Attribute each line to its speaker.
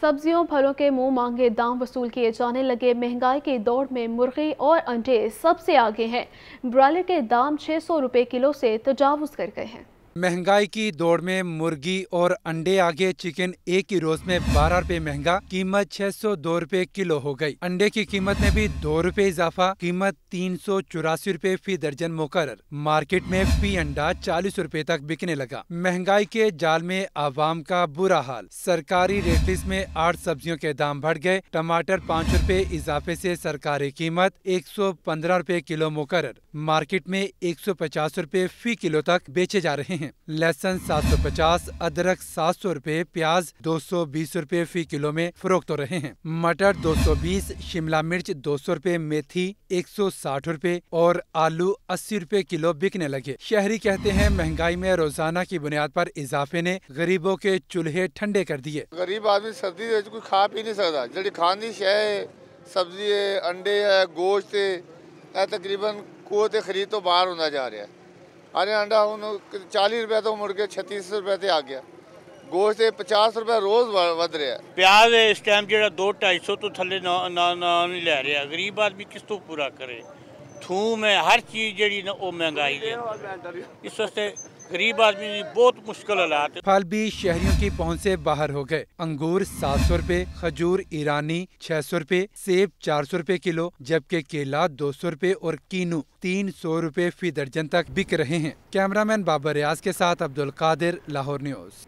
Speaker 1: सब्जियों फलों के मुंह मांगे दाम वसूल किए जाने लगे महंगाई की दौड़ में मुर्गी और अंडे सबसे आगे हैं ब्रॉयलर के दाम छः सौ रुपये किलो से तजावज़ कर गए हैं महंगाई की दौड़ में मुर्गी और अंडे आगे चिकन एक ही रोज में बारह रूपए महंगा कीमत छह सौ दो रूपए किलो हो गई अंडे की कीमत में भी दो रूपए इजाफा कीमत तीन सौ चौरासी रूपए फी दर्जन मुकर मार्केट में फी अंडा चालीस रूपए तक बिकने लगा महंगाई के जाल में आवाम का बुरा हाल सरकारी रेटिस में आठ सब्जियों के दाम बढ़ गए टमाटर पाँच रूपए इजाफे ऐसी सरकारी कीमत एक सौ पंद्रह रूपए किलो मुकर मार्केट में एक सौ पचास रूपए फी किलो तक बेचे जा रहे हैं हैं लहसन सात सौ पचास अदरक सात सौ रूपए प्याज दो सौ बीस रूपए फी किलो में फरोख्त हो रहे हैं मटर दो सौ बीस शिमला मिर्च दो सौ रूपए मेथी एक सौ साठ रूपए और आलू अस्सी रूपए किलो बिकने लगे शहरी कहते हैं महंगाई में रोजाना की बुनियाद पर इजाफे ने गरीबों के चूल्हे ठंडे कर दिए
Speaker 2: गरीब आदमी सर्दी कुछ खा पी नहीं सकता जल्दी खानी शह सब्जी है अंडे है गोश्त है तकरीबन कोह खरीद तो बाहर होना जा रहा है ਅਰੇ ਅੰਡਾ ਹੁਣ 40 ਰੁਪਏ ਤੋਂ ਮੁੜ ਕੇ 36 ਰੁਪਏ ਤੇ ਆ ਗਿਆ ਗੋਸ਼ਤ ਦੇ 50 ਰੁਪਏ ਰੋਜ਼ ਵਧ ਰਿਹਾ
Speaker 3: ਪਿਆਜ਼ ਇਸ ਟਾਈਮ ਜਿਹੜਾ 2 250 ਤੋਂ ਥੱਲੇ ਨਾ ਨਾ ਨਹੀਂ ਲੈ ਰਿਹਾ ਗਰੀਬ ਆਦਮੀ ਕਿਸ ਤੋਂ ਪੂਰਾ ਕਰੇ ਥੂਮ ਹੈ ਹਰ ਚੀਜ਼ ਜਿਹੜੀ ਨਾ ਉਹ ਮਹਿੰਗਾਈ ਹੈ ਇਸ ਵਾਸਤੇ
Speaker 1: गरीब आदमी बहुत मुश्किल हालात फल भी शहरियों की पहुंच से बाहर हो गए अंगूर सात सौ रूपए खजूर ईरानी छह सौ रूपए सेब चार सौ रूपए किलो जबकि केला दो सौ रूपए और कीनू तीन सौ रूपए फी दर्जन तक बिक रहे हैं कैमरामैन बाबर रियाज के साथ अब्दुल कादिर लाहौर न्यूज